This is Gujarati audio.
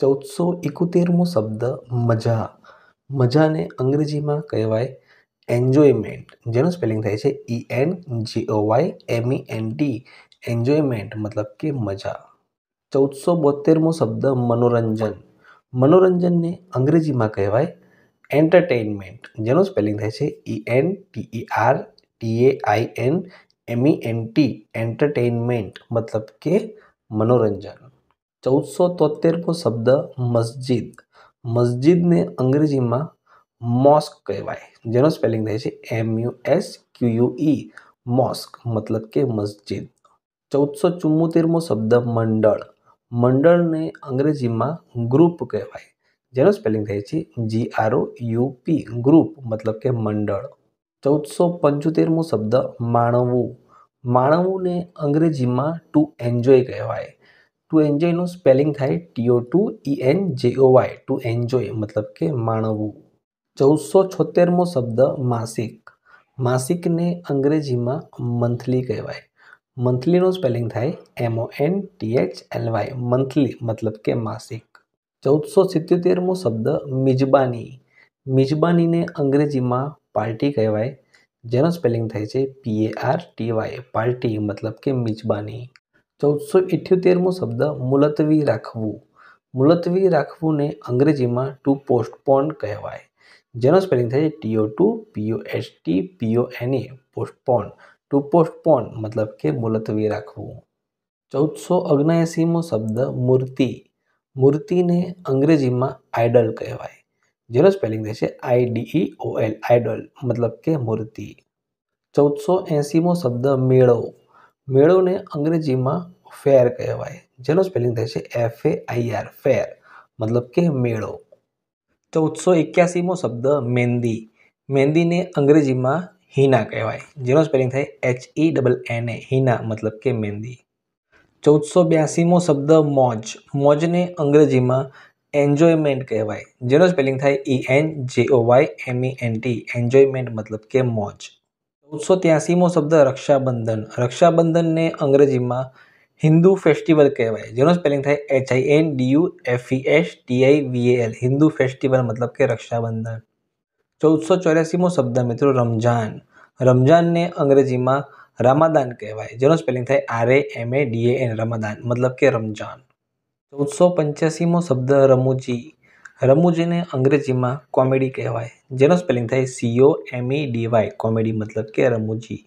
ચૌદસો એકોતેરમો શબ્દ મજા મજાને અંગ્રેજીમાં કહેવાય એન્જોયમેન્ટ જેનું સ્પેલિંગ થાય છે E N G O Y M E N T enjoyment મતલબ કે મજા ચૌદસો બોતેરમો શબ્દ મનોરંજન મનોરંજનને અંગ્રેજીમાં કહેવાય એન્ટરટેઇનમેન્ટ જેનું સ્પેલિંગ થાય છે E N T E R T A I N M E N T entertainment મતલબ કે મનોરંજન ચૌદસો તોતેરમો શબ્દ મસ્જિદ મસ્જિદને અંગ્રેજીમાં મોસ્ક કહેવાય જેનો સ્પેલિંગ થાય છે M U S Q U E mosque મતલબ કે મસ્જિદ ચૌદસો ચુમ્મોતેરમો શબ્દ મંડળ મંડળને અંગ્રેજીમાં ગ્રુપ કહેવાય જેનો સ્પેલિંગ થાય છે G R O U group મતલબ કે મંડળ ચૌદસો પંચોતેરમો શબ્દ માણવું માણવુંને અંગ્રેજીમાં ટુ એન્જોય કહેવાય ટુ એન્જોયનું સ્પેલિંગ થાય T O to E N J O Y to enjoy મતલબ કે માણવું ચૌદસો છોતેરમો શબ્દ માસિક માસિકને અંગ્રેજીમાં મંથલી કહેવાય મંથલીનું સ્પેલિંગ થાય M O N T H L Y monthly મતલબ કે માસિક ચૌદસો સિત્યોતેરમો શબ્દ મિજબાની મિજબાનીને અંગ્રેજીમાં પાર્ટી કહેવાય જેનો સ્પેલિંગ થાય છે P A R T Y party મતલબ કે મિજબાની ચૌદસો ઇઠ્યોતેરમો શબ્દ મુલતવી રાખવું મુલતવી રાખવુંને અંગ્રેજીમાં ટુ પોસ્ટપોન કહેવાય જેનો સ્પેલિંગ થાય છે T O to P O H T P O N E postpone to postpone મતલબ કે મુલતવી રાખવું ચૌદસો ઓગણએંસીમો શબ્દ મૂર્તિ મૂર્તિને અંગ્રેજીમાં આઇડલ કહેવાય જેનો સ્પેલિંગ થાય છે આઈ ડીઈ આઇડલ મતલબ કે મૂર્તિ ચૌદસો એંસીમો શબ્દ મેળો મેળોને અંગ્રેજીમાં ફેર કહેવાય જેનો સ્પેલિંગ થાય છે એફ એ આઈ આર ફેર મતલબ કે મેળો ચૌદસો એક્યાસીમો શબ્દ મહેંદી મહેંદીને અંગ્રેજીમાં હિના કહેવાય જેનો સ્પેલિંગ થાય H E double N A henna મતલબ કે મહેંદી ચૌદસો બ્યાસીમો શબ્દ મોજ મોજને અંગ્રેજીમાં એન્જોયમેન્ટ કહેવાય જેનો સ્પેલિંગ થાય E N J O Y M E N T enjoyment મતલબ કે મોજ ચૌદસો ત્યાસીમો શબ્દ રક્ષાબંધન રક્ષાબંધનને અંગ્રેજીમાં હિન્દુ ફેસ્ટિવલ કહેવાય જેનો સ્પેલિંગ થાય H I N D F E S T I V L Hindu festival મતલબ કે રક્ષાબંધન ચૌદસો ચોર્યાસીમો શબ્દ મિત્રો રમઝાન રમઝાનને અંગ્રેજીમાં રમાદાન કહેવાય જેનો સ્પેલિંગ થાય R A M A D A N Ramadan મતલબ કે રમઝાન ચૌદસો પંચ્યાસીમો શબ્દ રમૂજી રમૂજીને અંગ્રેજીમાં કોમેડી કહેવાય જેનું સ્પેલિંગ થાય C O M E Y comedy મતલબ કે રમૂજી